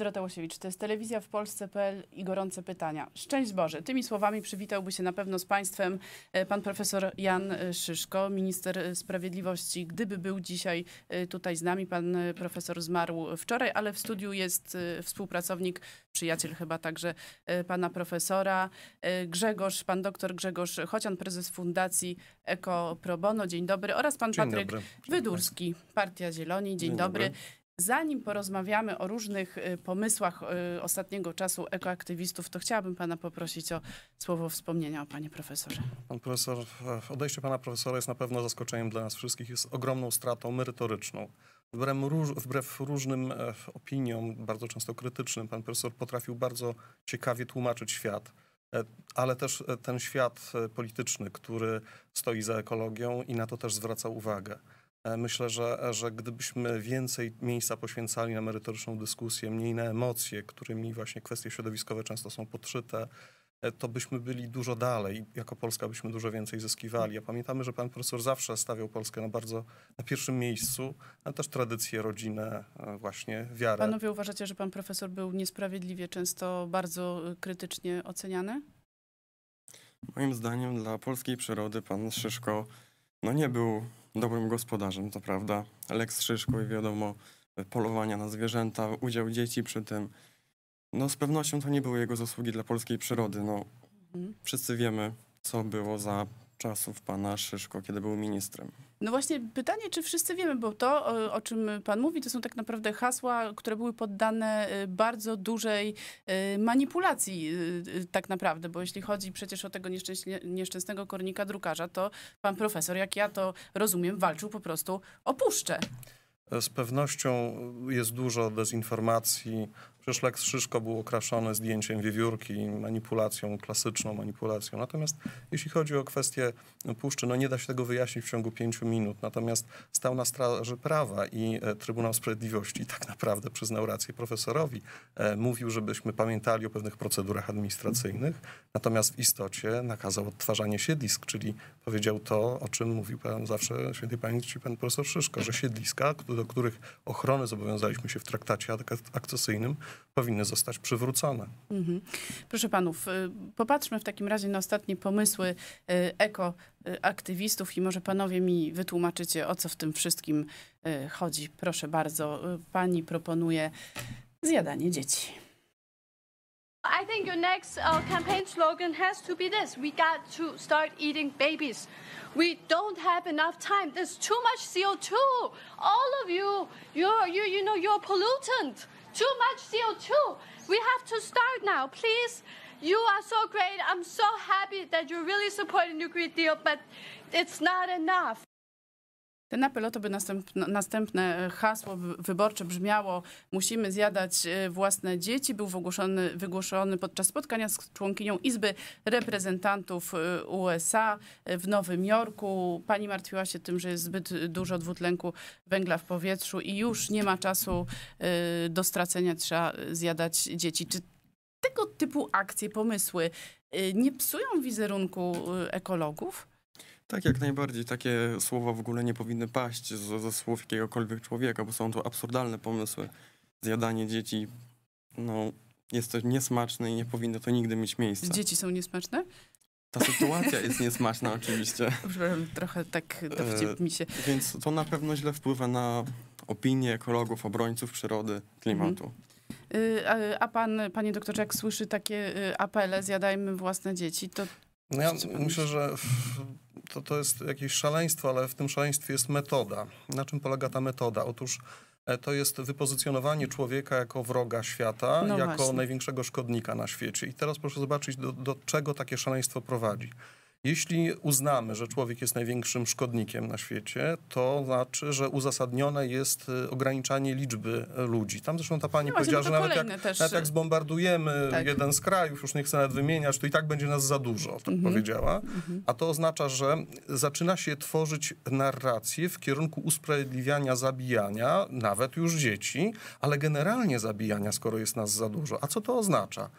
Dorota Łosiewicz, to jest telewizja w Polsce.pl i gorące pytania. Szczęść Boże. Tymi słowami przywitałby się na pewno z Państwem e, pan profesor Jan e, Szyszko, minister e, sprawiedliwości. Gdyby był dzisiaj tutaj z nami, pan profesor zmarł wczoraj, ale w studiu jest współpracownik, przyjaciel chyba także pana profesora Grzegorz, pan doktor Grzegorz Chocian, prezes Fundacji Eko Pro Bono. Dzień dobry. Oraz pan Dzień Patryk dobry. Wydurski, Partia Zieloni. Dzień, Dzień dobry. dobry. Zanim porozmawiamy o różnych y, pomysłach y, ostatniego czasu ekoaktywistów, to chciałabym pana poprosić o słowo wspomnienia o panie profesorze. Pan profesor, e, odejście pana profesora jest na pewno zaskoczeniem dla nas wszystkich, jest ogromną stratą merytoryczną. Wbrew, różnym e, opiniom, bardzo często krytycznym, pan profesor potrafił bardzo ciekawie tłumaczyć świat e, ale też ten świat polityczny, który stoi za ekologią i na to też zwraca uwagę. E, myślę, że, że gdybyśmy więcej miejsca poświęcali na merytoryczną dyskusję, mniej na emocje, którymi właśnie kwestie środowiskowe często są podszyte, e, to byśmy byli dużo dalej. Jako Polska byśmy dużo więcej zyskiwali. A pamiętamy, że pan profesor zawsze stawiał Polskę na bardzo na pierwszym miejscu, ale też tradycję, rodzinę, e, właśnie wiarę. Panowie uważacie, że pan profesor był niesprawiedliwie często bardzo krytycznie oceniany? Moim zdaniem dla polskiej przyrody pan Szyszko no nie był dobrym gospodarzem, to prawda. Lex Szyszko i wiadomo, polowania na zwierzęta, udział dzieci przy tym. No z pewnością to nie były jego zasługi dla polskiej przyrody. No, mhm. Wszyscy wiemy, co było za czasów pana Szyszko, kiedy był ministrem. No właśnie pytanie, czy wszyscy wiemy, bo to, o czym pan mówi, to są tak naprawdę hasła, które były poddane y, bardzo dużej y, manipulacji y, tak naprawdę, bo jeśli chodzi przecież o tego nieszczęsnego kornika drukarza, to pan profesor, jak ja to rozumiem, walczył po prostu o puszczę. Z pewnością jest dużo dezinformacji, Przecież Lex Szyszko był okraszony zdjęciem wiewiórki, manipulacją, klasyczną manipulacją. Natomiast jeśli chodzi o kwestię puszczy, no nie da się tego wyjaśnić w ciągu pięciu minut. Natomiast stał na straży prawa i e, Trybunał Sprawiedliwości tak naprawdę przyznał rację profesorowi. E, mówił, żebyśmy pamiętali o pewnych procedurach administracyjnych, natomiast w istocie nakazał odtwarzanie siedlisk, czyli powiedział to, o czym mówił pan zawsze świętej pamięci pan profesor Szyszko, że siedliska, do których ochrony zobowiązaliśmy się w traktacie akcesyjnym, powinny zostać przywrócone. Mhm. Proszę panów, y, popatrzmy w takim razie na ostatnie pomysły y, ekoaktywistów y, i może panowie mi wytłumaczycie, o co w tym wszystkim chodzi. Proszę bardzo, pani proponuje zjadanie dzieci. I think your next uh, campaign slogan has to be this We got to start eating babies. We don't have enough time. There's too much CO2. All of you, you're, you, you know, you're pollutant. too much CO2. We have to start now, please. You are so great. I'm so happy that you're really supporting the Green Deal, but it's not enough. Ten apel o to, by następne, następne e, hasło wyborcze brzmiało musimy zjadać e, własne dzieci, był wygłoszony, wygłoszony podczas spotkania z członkinią Izby Reprezentantów e, USA w Nowym Jorku. Pani martwiła się tym, że jest zbyt dużo dwutlenku węgla w powietrzu i już nie ma czasu do stracenia, trzeba zjadać dzieci. Czy tego typu akcje, pomysły nie psują wizerunku ekologów? Tak, jak najbardziej. Takie słowa w ogóle nie powinny paść ze, ze słów jakiegokolwiek człowieka, bo są to absurdalne pomysły. Zjadanie dzieci, no, jest to niesmaczne i nie powinno to nigdy mieć miejsca. Dzieci są niesmaczne? Ta sytuacja jest niesmaczna oczywiście. Przepraszam, trochę tak dowcip e, mi się... E, więc to na pewno źle wpływa na opinię ekologów, obrońców przyrody, klimatu. Mhm. Y, a, a pan, panie doktorze, jak słyszy takie y, apele, zjadajmy własne dzieci, to... No ja myślę, że to, to jest jakieś szaleństwo, ale w tym szaleństwie jest metoda. Na czym polega ta metoda? Otóż e, to jest wypozycjonowanie człowieka jako wroga świata, no jako właśnie. największego szkodnika na świecie. I teraz proszę zobaczyć, do, do czego takie szaleństwo prowadzi. Jeśli uznamy, że człowiek jest największym szkodnikiem na świecie, to znaczy, że uzasadnione jest y, ograniczanie liczby ludzi. Tam zresztą ta pani no powiedziała, że nawet jak, też... nawet jak, zbombardujemy tak. jeden z krajów, już nie chcę nawet wymieniać, to i tak będzie nas za dużo, tak mhm. powiedziała. Mhm. A to oznacza, że zaczyna się tworzyć narrację w kierunku usprawiedliwiania zabijania, nawet już dzieci, ale generalnie zabijania, skoro jest nas za dużo. A co to oznacza?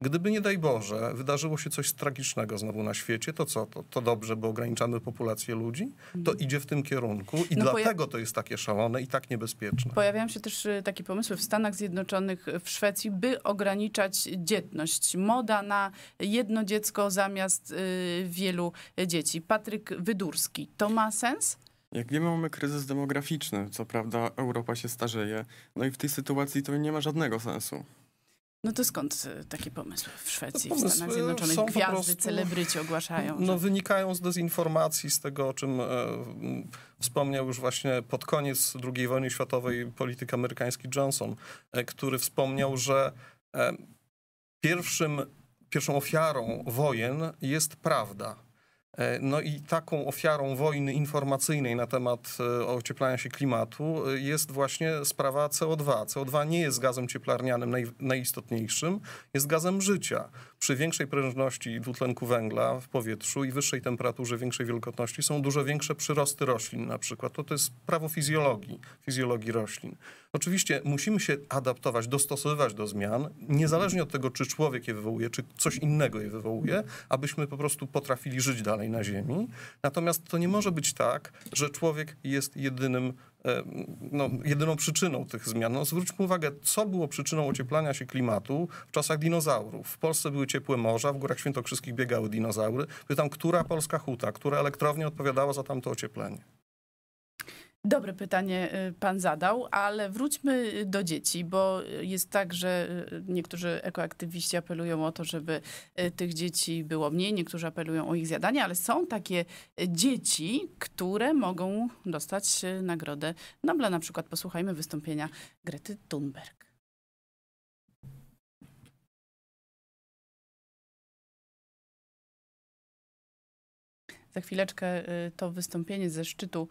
Gdyby, nie daj Boże, wydarzyło się coś tragicznego znowu na świecie, to co? To, to dobrze, bo ograniczamy populację ludzi? To mm. idzie w tym kierunku i no dlatego to jest takie szalone i tak niebezpieczne. Pojawiają się też y, takie pomysły w Stanach Zjednoczonych, y, w Szwecji, by ograniczać dzietność. Moda na jedno dziecko zamiast y, wielu dzieci. Patryk Wydurski, to ma sens? Jak wiemy, mamy kryzys demograficzny. Co prawda, Europa się starzeje. No i w tej sytuacji to nie ma żadnego sensu. No to skąd e, taki pomysł w Szwecji, no, pomysł, w Stanach e, Zjednoczonych? Gwiazdy, prostu, celebryci ogłaszają. No że... wynikają z dezinformacji, z tego o czym e, wspomniał już właśnie pod koniec II wojny światowej polityk amerykański Johnson, e, który wspomniał, że e, pierwszym, pierwszą ofiarą wojen jest prawda. E, no i taką ofiarą wojny informacyjnej na temat e, ocieplania się klimatu e, jest właśnie sprawa CO2. CO2 nie jest gazem cieplarnianym naj, najistotniejszym, jest gazem życia. Przy większej prężności dwutlenku węgla w powietrzu i wyższej temperaturze, większej wielkości są dużo większe przyrosty roślin na przykład. To, to jest prawo fizjologii, fizjologii roślin. Oczywiście musimy się adaptować, dostosowywać do zmian, niezależnie od tego, czy człowiek je wywołuje, czy coś innego je wywołuje, abyśmy po prostu potrafili żyć dalej na Ziemi. Natomiast to nie może być tak, że człowiek jest jedynym e, no, jedyną przyczyną tych zmian. No, zwróćmy uwagę, co było przyczyną ocieplania się klimatu w czasach dinozaurów. W Polsce były ciepłe morza, w Górach Świętokrzyskich biegały dinozaury. Pytam, która polska huta, która elektrownia odpowiadała za tamto ocieplenie? Dobre pytanie y, pan zadał, ale wróćmy y, do dzieci, bo y, jest tak, że niektórzy ekoaktywiści apelują o to, żeby tych dzieci było mniej, niektórzy apelują o ich zjadanie, ale są takie dzieci, które mogą dostać nagrodę Nobla. Na przykład posłuchajmy wystąpienia Grety Thunberg. Za chwileczkę to wystąpienie ze szczytu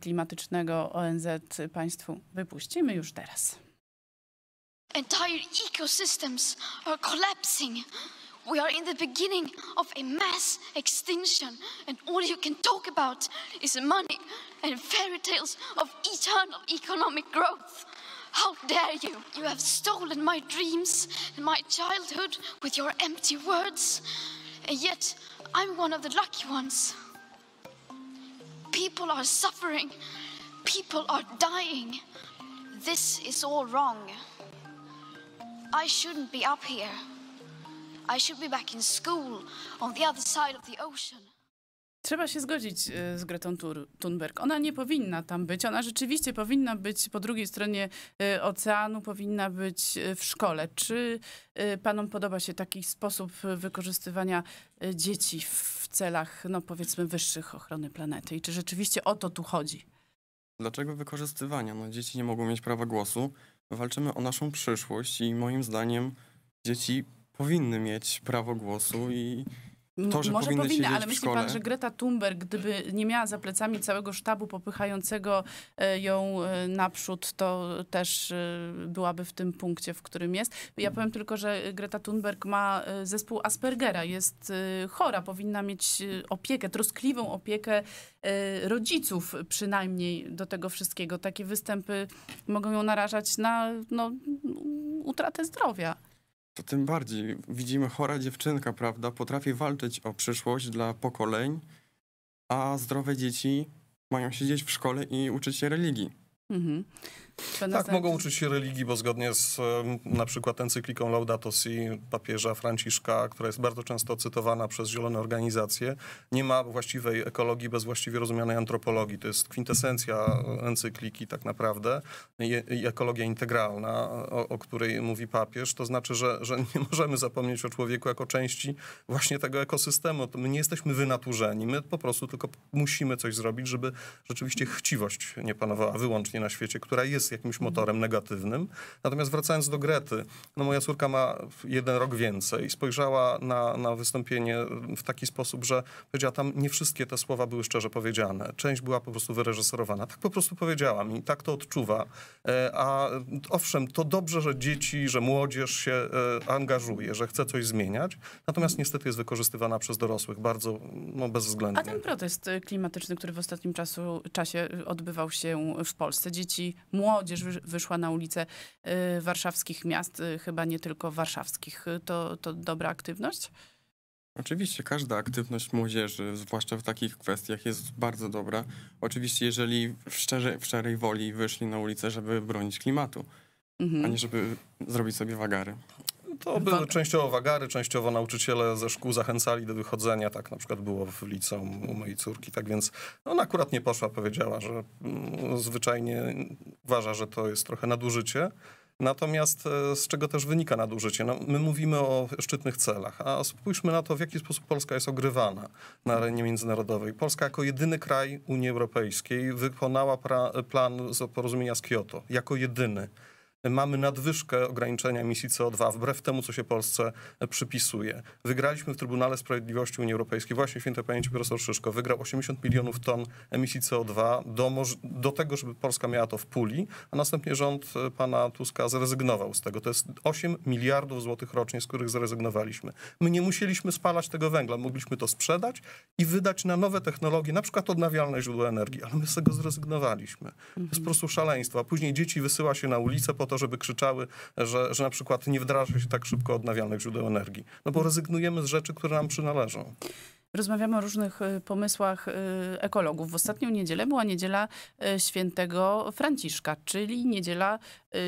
klimatycznego ONZ Państwu wypuścimy już teraz. Entire ecosystems are collapsing. We are in the beginning of a mass extinction, and all you can talk about is money and fairy tales of eternal economic growth. How dare you? You have stolen my dreams and my childhood with your empty words, and yet I'm one of the lucky ones. People are suffering. People are dying. This is all wrong. I shouldn't be up here. I should be back in school on the other side of the ocean. trzeba się zgodzić y, z Gretą Thunberg. Ona nie powinna tam być. Ona rzeczywiście powinna być po drugiej stronie y, oceanu, powinna być y, w szkole. Czy panom podoba się taki sposób wykorzystywania dzieci w celach, no powiedzmy, wyższych ochrony planety? I czy rzeczywiście o to tu chodzi? Dlaczego wykorzystywania? No, dzieci nie mogą mieć prawa głosu. Walczymy o naszą przyszłość i moim zdaniem dzieci powinny mieć prawo głosu i to, że Może powinny, ale myśli pan, że Greta Thunberg, gdyby nie miała za plecami całego sztabu popychającego e, ją e, naprzód, to też e, byłaby w tym punkcie, w którym jest. Ja mhm. powiem tylko, że Greta Thunberg ma zespół Aspergera, jest chora, powinna mieć opiekę, troskliwą opiekę rodziców przynajmniej do tego wszystkiego. Takie występy mogą ją narażać na no, utratę zdrowia to tym bardziej. Widzimy chora dziewczynka, prawda? Potrafi walczyć o przyszłość dla pokoleń, a zdrowe dzieci mają siedzieć w szkole i uczyć się religii. Mhm. Tak, mogą uczyć się religii, bo zgodnie z na przykład encykliką Laudato Si papieża Franciszka, która jest bardzo często cytowana przez zielone organizacje, nie ma właściwej ekologii bez właściwie rozumianej antropologii. To jest kwintesencja encykliki tak naprawdę i ekologia integralna, o, o której mówi papież. To znaczy, że, że nie możemy zapomnieć o człowieku jako części właśnie tego ekosystemu. To my nie jesteśmy wynaturzeni, my po prostu tylko musimy coś zrobić, żeby rzeczywiście chciwość nie panowała wyłącznie na świecie, która jest jakimś motorem negatywnym. Natomiast wracając do Grety, no moja córka ma jeden rok więcej i spojrzała na, na wystąpienie w taki sposób, że powiedziała tam nie wszystkie te słowa były szczerze powiedziane. Część była po prostu wyreżyserowana. Tak po prostu powiedziała mi, tak to odczuwa. E, a owszem, to dobrze, że dzieci, że młodzież się e, angażuje, że chce coś zmieniać, natomiast niestety jest wykorzystywana przez dorosłych bardzo no, bezwzględnie. A ten protest y, klimatyczny, który w ostatnim czasu, czasie odbywał się w Polsce, dzieci młode młodzież wyszła na ulice y, warszawskich miast, y, chyba nie tylko warszawskich. To, to dobra aktywność? Oczywiście każda aktywność młodzieży, zwłaszcza w takich kwestiach, jest bardzo dobra. Oczywiście, jeżeli w, szczerze, w szczerej woli wyszli na ulicę, żeby bronić klimatu, mhm. a nie żeby zrobić sobie wagary. To były częściowo wagary, częściowo nauczyciele ze szkół zachęcali do wychodzenia. Tak na przykład było w liceum u mojej córki. Tak więc no, ona akurat nie poszła, powiedziała, że mm, zwyczajnie uważa, że to jest trochę nadużycie. Natomiast e, z czego też wynika nadużycie? No, my mówimy o szczytnych celach, a spójrzmy na to, w jaki sposób Polska jest ogrywana na arenie międzynarodowej. Polska jako jedyny kraj Unii Europejskiej wykonała pra- plan z porozumienia z Kioto. Jako jedyny mamy nadwyżkę ograniczenia emisji CO2 wbrew temu, co się Polsce przypisuje. Wygraliśmy w Trybunale Sprawiedliwości Unii Europejskiej, właśnie święte pamięci profesor Szyszko, wygrał 80 milionów ton emisji CO2 do, do tego, żeby Polska miała to w puli, a następnie rząd e, pana Tuska zrezygnował z tego. To jest 8 miliardów złotych rocznie, z których zrezygnowaliśmy. My nie musieliśmy spalać tego węgla, mogliśmy to sprzedać i wydać na nowe technologie, na przykład odnawialne źródła energii, ale my z tego zrezygnowaliśmy. To jest po prostu szaleństwo. A później dzieci wysyła się na ulicę po to, żeby krzyczały, że, że na przykład nie wdraża się tak szybko odnawialnych źródeł energii. No bo rezygnujemy z rzeczy, które nam przynależą. Rozmawiamy o różnych y, pomysłach y, ekologów. W ostatnią niedzielę była niedziela y, świętego Franciszka, czyli niedziela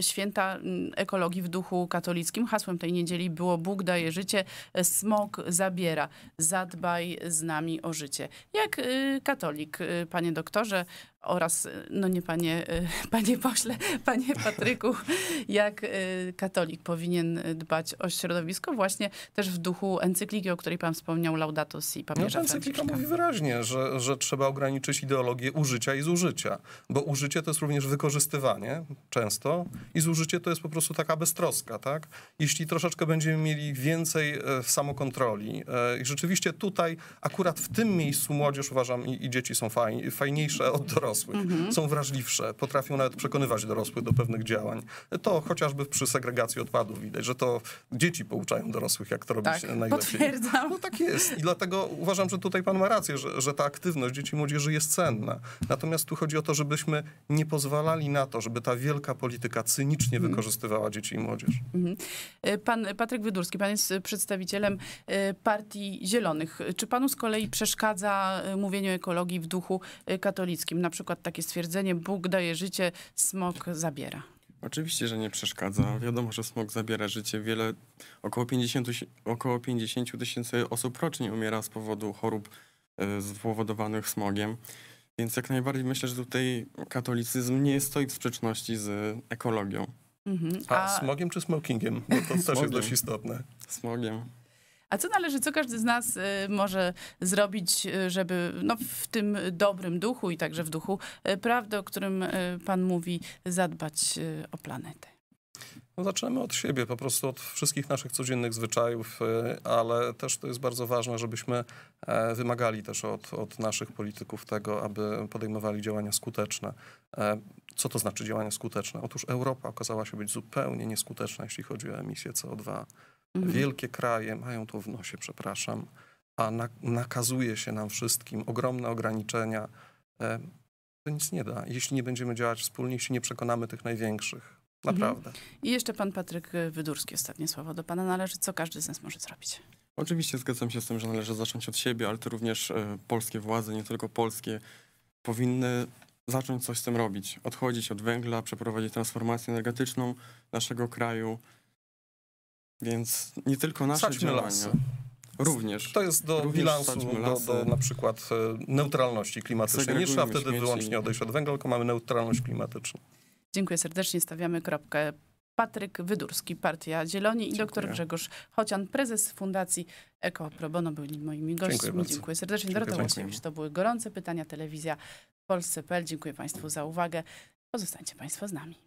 święta mm, ekologii w duchu katolickim. Hasłem tej niedzieli było Bóg daje życie, smog zabiera. Zadbaj z nami o życie. Jak katolik, panie doktorze, oraz, y, no nie panie, y, panie pośle, panie Patryku, jak y, katolik powinien dbać o środowisko, właśnie też w duchu encykliki, o której pan wspomniał, Laudato Si, no, papieża no, Encyklika mówi wyraźnie, że, że trzeba ograniczyć ideologię użycia i zużycia, bo użycie to jest również wykorzystywanie, często, i zużycie to jest po prostu taka beztroska, tak? Jeśli troszeczkę będziemy mieli więcej w e, samokontroli e, i rzeczywiście tutaj, akurat w tym miejscu młodzież, uważam, i, i dzieci są fajniejsze od dorosłych, dorosłych. Mhm. Są wrażliwsze, potrafią nawet przekonywać dorosłych do pewnych działań. To chociażby przy segregacji odpadów widać, że to dzieci pouczają dorosłych, jak to robić tak, najlepiej. Potwierdzam. No tak jest. I dlatego uważam, że tutaj pan ma rację, że, że ta aktywność dzieci i młodzieży jest cenna. Natomiast tu chodzi o to, żebyśmy nie pozwalali na to, żeby ta wielka polityka cynicznie mhm. wykorzystywała dzieci i młodzież. Mhm. E, pan Patryk Wydurski, pan jest przedstawicielem e, partii Zielonych. Czy panu z kolei przeszkadza e, mówienie o ekologii w duchu katolickim? Na przykład przykład takie stwierdzenie Bóg daje życie, smog zabiera? Oczywiście, że nie przeszkadza. Wiadomo, że smog zabiera życie. Wiele, około 50, około 50 tysięcy osób rocznie umiera z powodu chorób e, spowodowanych smogiem. Więc jak najbardziej myślę, że tutaj katolicyzm nie stoi w sprzeczności z ekologią. Mhm. A... A smogiem czy smokingiem? Bo to też jest dość istotne. Smogiem. A co należy, co każdy z nas y, może zrobić, y, żeby no, w tym dobrym duchu i także w duchu y, prawdy, o którym pan mówi, zadbać o planetę? No, zaczynamy od siebie, po prostu od wszystkich naszych codziennych zwyczajów, ale też to jest bardzo ważne, żebyśmy e, wymagali też od, od naszych polityków tego, aby podejmowali działania skuteczne. E, co to znaczy działania skuteczne? Otóż Europa okazała się być zupełnie nieskuteczna, jeśli chodzi o emisję CO2. Mhm. Wielkie kraje mają to w nosie, przepraszam, a na, nakazuje się nam wszystkim ogromne ograniczenia. E, to nic nie da, jeśli nie będziemy działać wspólnie, jeśli nie przekonamy tych największych. Mhm. Naprawdę. Mhm. I jeszcze pan Patryk Wydurski, ostatnie słowo do pana należy. Co każdy z nas może zrobić? Oczywiście zgadzam się z tym, że należy zacząć od siebie, ale to również e, polskie władze, nie tylko polskie, powinny zacząć coś z tym robić. Odchodzić od węgla, przeprowadzić transformację energetyczną naszego kraju. Więc nie tylko nasze Sadźmy działania. Lasy. Również. To jest do bilansu, do, do, na przykład e, neutralności klimatycznej. Nie trzeba wtedy śmieci. wyłącznie odejść od węgla, tylko mamy neutralność klimatyczną. Dziękuję serdecznie, stawiamy kropkę. Patryk Wydurski, Partia Zieloni i dr Grzegorz Chocian, prezes Fundacji Eko Pro Bono byli moimi gośćmi. Dziękuję, Dziękuję serdecznie. Dorota Łosiewicz, to były gorące pytania. Telewizja Polsce.pl. Dziękuję Państwu za uwagę. Pozostańcie Państwo z nami.